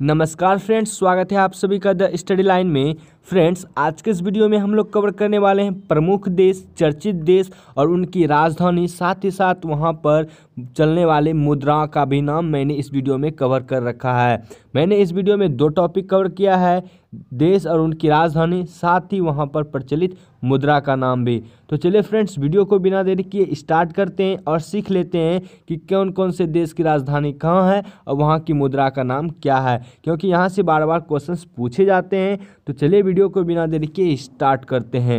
नमस्कार फ्रेंड्स स्वागत है आप सभी का द स्टडी लाइन में फ्रेंड्स आज के इस वीडियो में हम लोग कवर करने वाले हैं प्रमुख देश चर्चित देश और उनकी राजधानी साथ ही साथ वहां पर चलने वाले मुद्रा का भी नाम मैंने इस वीडियो में कवर कर रखा है मैंने इस वीडियो में दो टॉपिक कवर किया है देश और उनकी राजधानी साथ ही वहां पर प्रचलित मुद्रा का नाम भी तो चलिए फ्रेंड्स वीडियो को बिना देरी किए स्टार्ट करते हैं और सीख लेते हैं कि कौन कौन से देश की राजधानी कहाँ है और वहाँ की मुद्रा का नाम क्या है क्योंकि यहाँ से बार बार क्वेश्चन पूछे जाते हैं तो चलिए वीडियो को बिना देरी के स्टार्ट करते हैं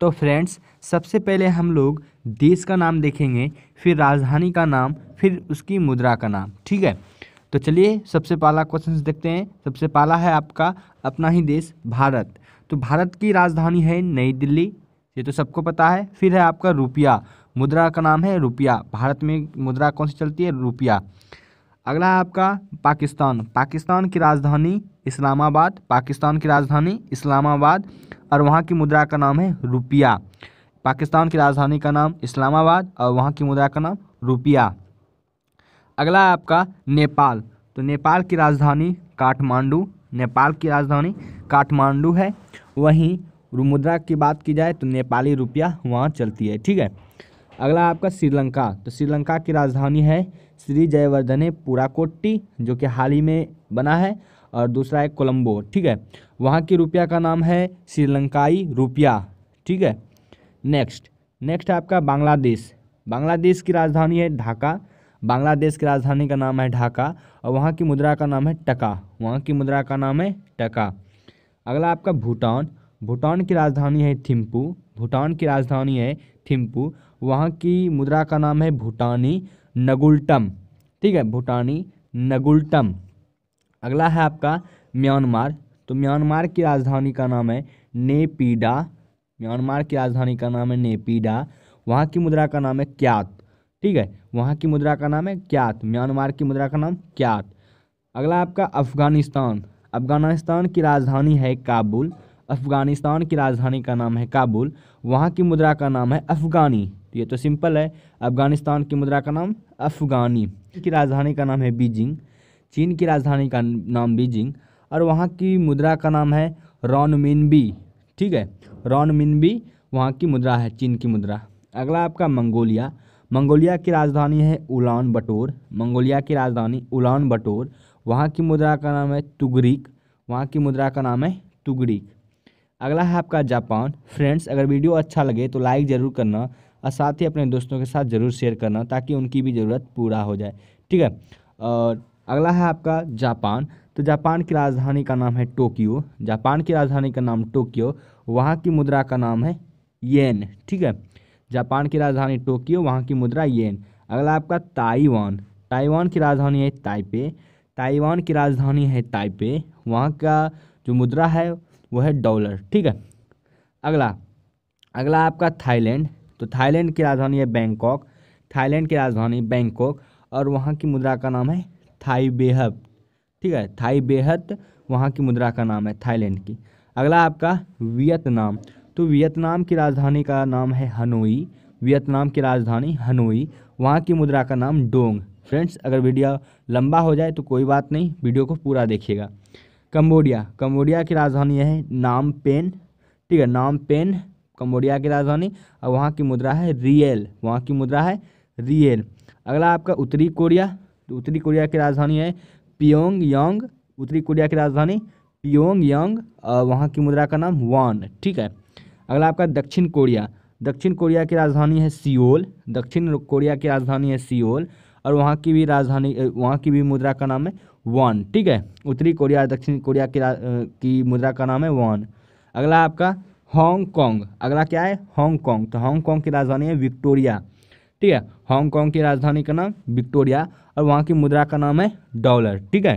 तो फ्रेंड्स सबसे पहले हम लोग देश का नाम देखेंगे फिर राजधानी का नाम फिर उसकी मुद्रा का नाम ठीक है तो चलिए सबसे पहला क्वेश्चन देखते हैं सबसे पहला है आपका अपना ही देश भारत तो भारत की राजधानी है नई दिल्ली ये तो सबको पता है फिर है आपका रुपया मुद्रा का नाम है रुपया भारत में मुद्रा कौन सी चलती है रुपया अगला आपका पाकिस्तान पाकिस्तान की राजधानी इस्लामाबाद पाकिस्तान की राजधानी इस्लामाबाद और वहाँ की मुद्रा का नाम है रुपया पाकिस्तान की राजधानी का नाम इस्लामाबाद और वहाँ की मुद्रा का नाम रुपया अगला आपका नेपाल तो नेपाल की राजधानी काठमांडू नेपाल की राजधानी काठमांडू है वहीं मुद्रा की बात की जाए तो नेपाली रुपया वहाँ चलती है ठीक है अगला आपका श्रीलंका तो श्रीलंका की राजधानी है श्री जयवर्धने पुराकोट्टी जो कि हाल ही में बना है और दूसरा है कोलंबो ठीक है वहाँ की रुपया का नाम है श्रीलंकाई रुपया ठीक है नेक्स्ट नेक्स्ट आपका बांग्लादेश बांग्लादेश की राजधानी है ढाका बांग्लादेश की राजधानी का नाम है ढाका और वहाँ की मुद्रा का नाम है टका वहाँ की मुद्रा का नाम है टका अगला आपका भूटान भूटान की राजधानी है थिम्पू भूटान की राजधानी है थिम्पू वहाँ की मुद्रा का नाम है भूटानी नगुलटम ठीक है भूटानी नगुलटम अगला है आपका म्यांमार तो म्यांमार की राजधानी का नाम है नेपीडा म्यांमार की राजधानी का नाम है नेपीडा वहाँ की मुद्रा का नाम है क्यात ठीक है वहाँ की मुद्रा का नाम है क्यात म्यांमार की मुद्रा का नाम क्यात अगला आपका अफ़गानिस्तान अफ़गानिस्तान की राजधानी है काबुल अफ़गानिस्तान की राजधानी का नाम है काबुल वहाँ की मुद्रा का नाम है अफ़गानी तो ये तो सिंपल है अफ़गानिस्तान की मुद्रा का नाम अफ़गानी की राजधानी का नाम है बीजिंग चीन की राजधानी का नाम बीजिंग और वहाँ की मुद्रा का नाम है रॉनमिनबी ठीक है रॉनमिनबी वहाँ की मुद्रा है चीन की मुद्रा अगला आपका मंगोलिया मंगोलिया की राजधानी है उलान बटोर मंगोलिया की राजधानी उलान बटोर वहाँ की मुद्रा का नाम है तुगरिक वहाँ की मुद्रा का नाम है तुगरिक अगला है आपका जापान फ्रेंड्स अगर वीडियो अच्छा लगे तो लाइक ज़रूर करना और साथ ही अपने दोस्तों के साथ ज़रूर शेयर करना ताकि उनकी भी ज़रूरत पूरा हो जाए ठीक है और अगला है आपका जापान तो जापान की राजधानी का नाम है टोक्यो जापान की राजधानी का नाम टोक्यो वहाँ की मुद्रा का नाम है येन ठीक है जापान की राजधानी टोक्यो वहाँ की मुद्रा येन अगला आपका ताइवान ताइवान की राजधानी है ताइपे ताइवान की राजधानी है ताइपे वहाँ का जो मुद्रा है वो है डॉलर ठीक है अगला अगला आपका थाईलैंड तो थाईलैंड की राजधानी है बैंकॉक थाईलैंड की राजधानी बैंकॉक और वहाँ की मुद्रा का नाम है थाई बेहत ठीक है थाई बेहत वहाँ की मुद्रा का नाम है थाईलैंड की अगला आपका वियतनाम तो वियतनाम की राजधानी का नाम है हनोई वियतनाम की राजधानी हनोई वहाँ की मुद्रा का नाम डोंग फ्रेंड्स अगर वीडियो लंबा हो जाए तो कोई बात नहीं वीडियो को पूरा देखिएगा कम्बोडिया कम्बोडिया की राजधानी है नाम पेन ठीक है नाम पेन कम्बोडिया की राजधानी और वहाँ की मुद्रा है रियल वहाँ की मुद्रा है रियल अगला आपका उत्तरी कोरिया तो उत्तरी कोरिया की राजधानी है पियोंग यांग उत्तरी कोरिया की राजधानी पियोंग यांग और वहाँ की मुद्रा का नाम वान ठीक है अगला आपका दक्षिण कोरिया दक्षिण कोरिया की राजधानी है सियोल दक्षिण कोरिया की राजधानी है सियोल और वहाँ की भी राजधानी वहाँ की भी मुद्रा का नाम है वान ठीक है उत्तरी कोरिया दक्षिण कोरिया की, की मुद्रा का नाम है वान अगला आपका हांगकांग अगला क्या है हांगकांग तो हांगकांग की राजधानी है विक्टोरिया ठीक है हांगकांग की राजधानी का नाम विक्टोरिया और वहाँ की मुद्रा का नाम है डॉलर ठीक है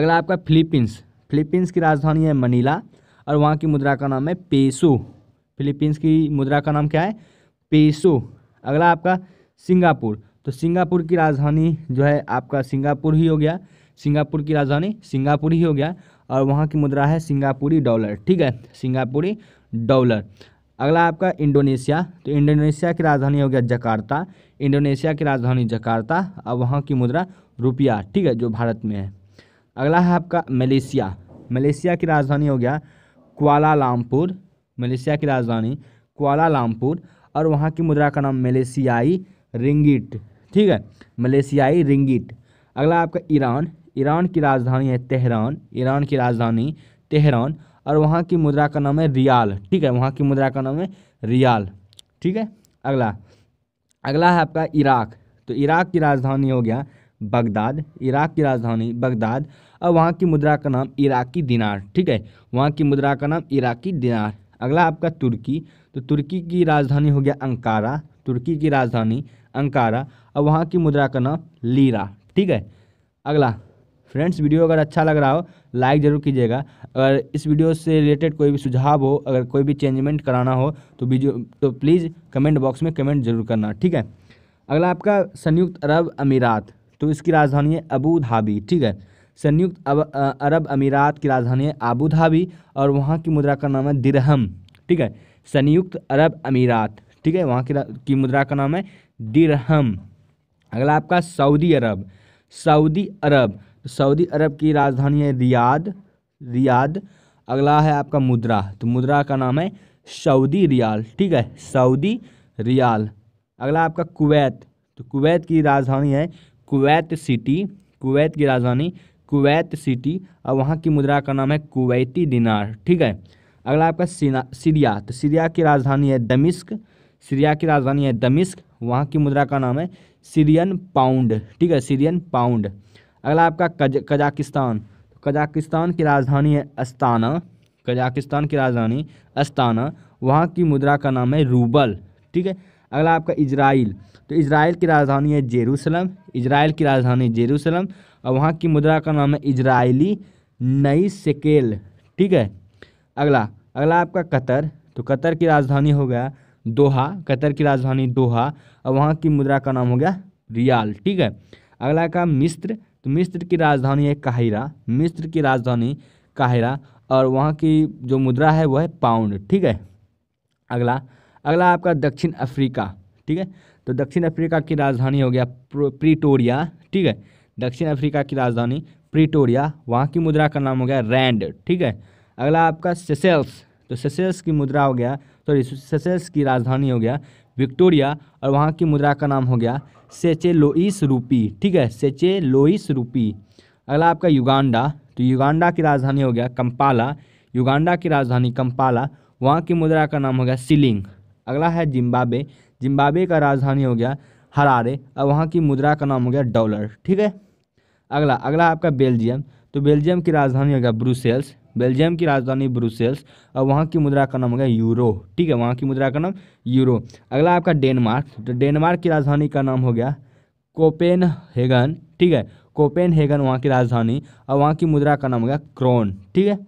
अगला आपका फिलीपींस फिलीपींस की राजधानी है मनीला और वहाँ की मुद्रा का नाम है पेसो फिलीपींस की मुद्रा का नाम क्या है पेसो अगला आपका सिंगापुर तो सिंगापुर की राजधानी जो है आपका सिंगापुर ही हो गया सिंगापुर की राजधानी सिंगापुर ही हो गया और वहाँ की मुद्रा है सिंगापुरी डॉलर ठीक है सिंगापुरी डॉलर अगला आपका इंडोनेशिया तो इंडोनेशिया की राजधानी हो गया जकार्ता इंडोनेशिया की राजधानी जकार्ता और वहाँ की मुद्रा रुपया ठीक है जो भारत में है अगला है आपका मलेशिया मलेशिया की राजधानी हो गया क्वालालमपुर मलेशिया की राजधानी क्वालालमपुर और वहाँ की मुद्रा का नाम मलेशियाई रिंगिट ठीक है मलेशियाई रिंगिट अगला आपका ईरान ईरान की राजधानी है तेहरान ईरान की राजधानी तेहरान और वहाँ की मुद्रा का नाम है रियाल ठीक है वहाँ की मुद्रा का नाम है रियाल ठीक है अगला अगला है आपका इराक तो इराक की राजधानी हो गया बगदाद इराक की राजधानी बगदाद और वहाँ की मुद्रा का नाम इराकी दिनार ठीक है वहाँ की मुद्रा का नाम इराकी दिनार अगला आपका तुर्की तो तुर्की की राजधानी हो गया अंकारा तुर्की की राजधानी अंकारा और वहाँ की मुद्रा का नाम लीरा ठीक है अगला फ्रेंड्स वीडियो अगर अच्छा लग रहा हो लाइक ज़रूर कीजिएगा अगर इस वीडियो से रिलेटेड कोई भी सुझाव हो अगर कोई भी चेंजमेंट कराना हो तो वीडियो तो प्लीज़ कमेंट बॉक्स में कमेंट जरूर करना ठीक है अगला आपका संयुक्त अरब अमीरात तो इसकी राजधानी है अबू धाबी ठीक है संयुक्त अरब अमीरात की राजधानी है आबू धाबी और वहाँ की मुद्रा का नाम है दिरहम ठीक है संयुक्त अरब अमीरात ठीक है वहाँ की, की मुद्रा का नाम है दिरहम अगला आपका सऊदी अरब सऊदी अरब तो सऊदी अरब की राजधानी है रियाद रियाद अगला है आपका मुद्रा तो मुद्रा का नाम है सऊदी रियाल ठीक है सऊदी रियाल अगला आपका कुवैत तो कुवैत की राजधानी है कुवैत सिटी कुवैत की राजधानी कुवैत सिटी और वहाँ की मुद्रा का नाम है कुवैती दिनार ठीक है अगला आपका सीना सीरिया तो सीरिया की राजधानी है दमिश्क सीरिया की राजधानी है दमिश्क वहाँ की मुद्रा का नाम है सीरियन पाउंड ठीक है सीरियन पाउंड अगला आपका कज कजाकिस्तान तो कजाकिस्तान की राजधानी है अस्ताना कजाकिस्तान की राजधानी अस्ताना वहाँ की मुद्रा का नाम है रूबल ठीक है अगला आपका इजराइल तो इजराइल की राजधानी है जेरूसलम इजराइल की राजधानी जेरूसलम और वहाँ की मुद्रा का नाम है इजराइली नई सेकेल ठीक है अगला अगला आपका कतर तो कतर की राजधानी हो गया दोहा कतर की राजधानी दोहा और वहाँ की मुद्रा का नाम हो गया रियाल ठीक है अगला का मिस्र तो मिस्र की राजधानी है काहिरा मिस्र की राजधानी काहिरा और वहाँ की जो मुद्रा है वह है पाउंड ठीक है अगला अगला आपका दक्षिण अफ्रीका ठीक है तो दक्षिण अफ्रीका की राजधानी हो गया प्रीटोरिया ठीक है दक्षिण अफ्रीका की राजधानी प्रीटोरिया वहाँ की मुद्रा का नाम हो गया रैंड ठीक है अगला आपका सेसेल्स तो सेसेल्स की मुद्रा हो गया सॉरी सेसेल्स की राजधानी हो गया विक्टोरिया और वहाँ की मुद्रा का नाम हो गया सेचे लोइस रूपी ठीक है सेचे लोइस रूपी अगला आपका युगांडा तो युगांडा की राजधानी हो गया कंपाला युगांडा की राजधानी कंपाला वहाँ की मुद्रा का नाम हो गया सिलिंग अगला है जिम्बाबे जिम्बाबे का राजधानी हो गया हरारे और वहाँ की मुद्रा का नाम हो गया डॉलर ठीक है अगला अगला आपका बेल्जियम तो बेल्जियम की राजधानी हो गया ब्रूसेल्स बेल्जियम की राजधानी ब्रुसेल्स और वहाँ की मुद्रा का नाम हो गया यूरो ठीक है वहाँ की मुद्रा का नाम यूरो अगला आपका डेनमार्क तो डेनमार्क की राजधानी का नाम हो गया कोपेन हेगन ठीक है कोपेन हेगन वहाँ की राजधानी और वहाँ की मुद्रा का नाम हो गया क्रोन ठीक है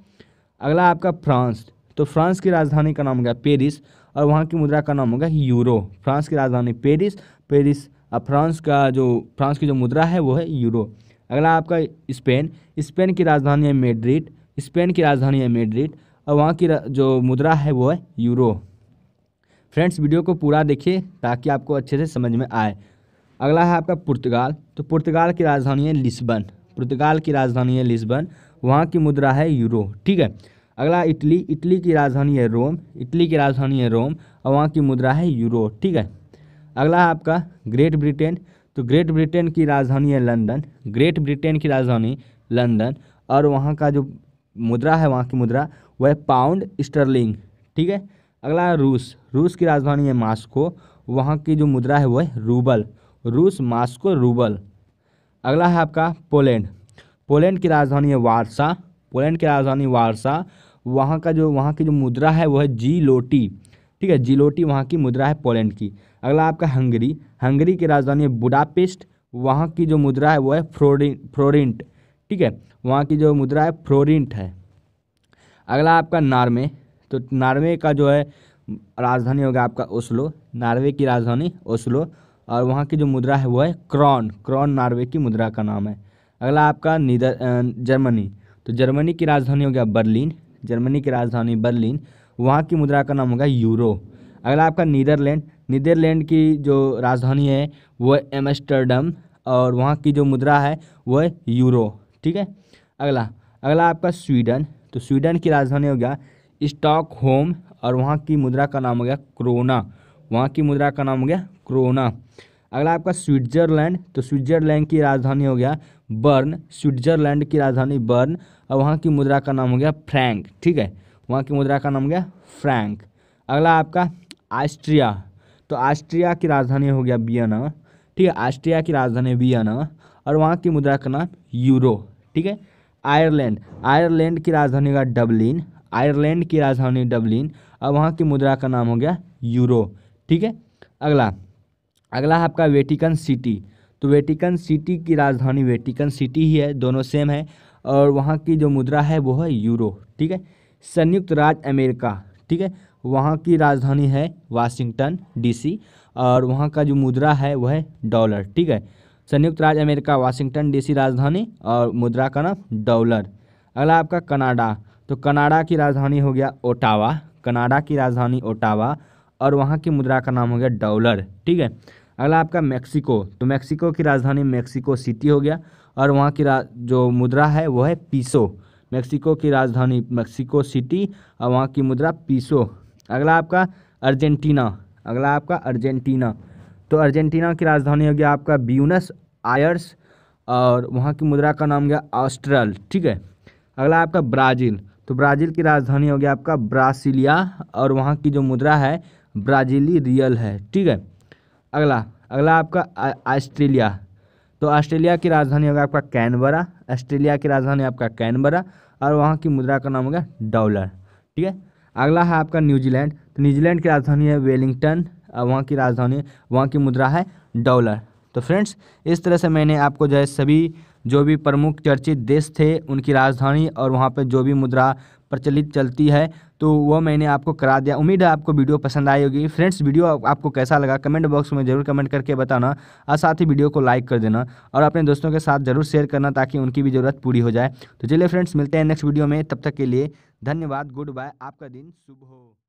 अगला आपका फ्रांस तो फ्रांस की राजधानी का नाम हो गया पेरिस और वहाँ की मुद्रा का नाम होगा यूरो फ्रांस की राजधानी पेरिस पेरिस और फ्रांस का जो फ्रांस की जो मुद्रा है वो है यूरो अगला आपका स्पेन स्पेन की राजधानी है मेड्रिड स्पेन की राजधानी है मेड्रिड और वहाँ की जो मुद्रा है वो है यूरो फ्रेंड्स वीडियो को पूरा देखिए ताकि आपको अच्छे से समझ में आए अगला है आपका पुर्तगाल तो पुर्तगाल की राजधानी है लिस्बन पुर्तगाल की राजधानी है लिस्बन वहाँ की मुद्रा है यूरो ठीक है अगला इटली इटली की राजधानी है रोम इटली की राजधानी है रोम और वहाँ की मुद्रा है यूरो ठीक है अगला है आपका ग्रेट ब्रिटेन तो ग्रेट ब्रिटेन की राजधानी है लंदन ग्रेट ब्रिटेन की राजधानी लंदन और वहाँ का जो मुद्रा है वहाँ की मुद्रा वह है पाउंड स्टर्लिंग ठीक है अगला है रूस रूस की राजधानी है मास्को वहाँ की जो मुद्रा है वह रूबल रूस मास्को रूबल अगला है आपका पोलैंड पोलैंड की राजधानी है वारसा पोलैंड की राजधानी वारसा वहाँ का जो वहाँ की जो मुद्रा है वह है जी लोटी ठीक है जी लोटी वहाँ की मुद्रा है पोलैंड की अगला आपका हंगरी हंगरी की राजधानी है बुडापेस्ट वहाँ की जो मुद्रा है वह है फ्रोडिन फ्रोरिंट ठीक है वहाँ की जो मुद्रा है फ्लोरिंट है अगला आपका नार्वे तो नार्वे का जो है राजधानी होगा आपका ओस्लो नार्वे की राजधानी ओस्लो और वहाँ की जो मुद्रा है वो है क्रॉन क्रॉन नार्वे की मुद्रा का नाम है अगला आपका नीदर जर्मनी तो जर्मनी की राजधानी हो गया बर्लिन जर्मनी की राजधानी बर्लिन वहाँ की मुद्रा का नाम होगा यूरो अगला आपका नीदरलैंड नीदरलैंड की जो राजधानी है वो एम्स्टर्डम और वहाँ की जो मुद्रा है वह यूरो ठीक है अगला अगला आपका स्वीडन तो स्वीडन की राजधानी हो गया स्टॉक होम और वहाँ की मुद्रा का नाम हो गया क्रोना वहाँ की मुद्रा का नाम हो गया क्रोना अगला आपका स्विट्जरलैंड तो स्विट्जरलैंड की राजधानी हो गया बर्न स्विट्जरलैंड की राजधानी बर्न और वहाँ की मुद्रा का नाम हो गया फ्रैंक ठीक है वहाँ की मुद्रा का नाम हो गया फ्रैंक अगला आपका आस्ट्रिया तो ऑस्ट्रिया की राजधानी हो गया बियना ठीक है ऑस्ट्रिया की राजधानी बियना और वहाँ की मुद्रा का नाम यूरो ठीक है आयरलैंड आयरलैंड की राजधानी होगा डबलिन आयरलैंड की राजधानी डबलिन और वहाँ की मुद्रा का नाम हो गया यूरो ठीक है अगला अगला है आपका वेटिकन सिटी तो वेटिकन सिटी की राजधानी वेटिकन सिटी ही है दोनों सेम है और वहाँ की जो मुद्रा है वो है यूरो ठीक है संयुक्त राज्य अमेरिका ठीक है वहाँ की राजधानी है वाशिंगटन डीसी और वहाँ का जो मुद्रा है वह है डॉलर ठीक है संयुक्त राज्य अमेरिका वाशिंगटन डीसी राजधानी और मुद्रा का नाम डॉलर अगला आपका कनाडा तो कनाडा की राजधानी हो गया ओटावा कनाडा की राजधानी ओटावा और वहाँ की मुद्रा का नाम हो गया डॉलर ठीक है अगला आपका मैक्सिको तो मैक्सिको की राजधानी मैक्सिको सिटी हो गया और वहाँ की जो मुद्रा है वो है पीसो मैक्सिको की राजधानी मैक्सिको सिटी और वहाँ की मुद्रा पीसो अगला आपका अर्जेंटीना अगला आपका अर्जेंटीना तो अर्जेंटीना की राजधानी हो गया आपका ब्यूनस आयर्स और वहाँ की मुद्रा का नाम गया ऑस्ट्रल ठीक है अगला आपका ब्राज़ील तो ब्राज़ील की राजधानी हो गया आपका ब्रासिलिया और वहाँ की जो मुद्रा है ब्राज़ीली रियल है ठीक है अगला अगला आपका ऑस्ट्रेलिया तो ऑस्ट्रेलिया की राजधानी होगा आपका कैनबरा ऑस्ट्रेलिया की राजधानी आपका कैनबरा और वहाँ की मुद्रा का नाम होगा डॉलर ठीक है अगला है आपका न्यूजीलैंड तो न्यूजीलैंड की राजधानी है वेलिंगटन और वहाँ की राजधानी वहाँ की मुद्रा है डॉलर तो फ्रेंड्स इस तरह से मैंने आपको जो है सभी जो भी प्रमुख चर्चित देश थे उनकी राजधानी और वहाँ पर जो भी मुद्रा प्रचलित चलती है तो वो मैंने आपको करा दिया उम्मीद है आपको वीडियो पसंद आई होगी फ्रेंड्स वीडियो आपको कैसा लगा कमेंट बॉक्स में जरूर कमेंट करके बताना और साथ ही वीडियो को लाइक कर देना और अपने दोस्तों के साथ जरूर शेयर करना ताकि उनकी भी ज़रूरत पूरी हो जाए तो चलिए फ्रेंड्स मिलते हैं नेक्स्ट वीडियो में तब तक के लिए धन्यवाद गुड बाय आपका दिन शुभ हो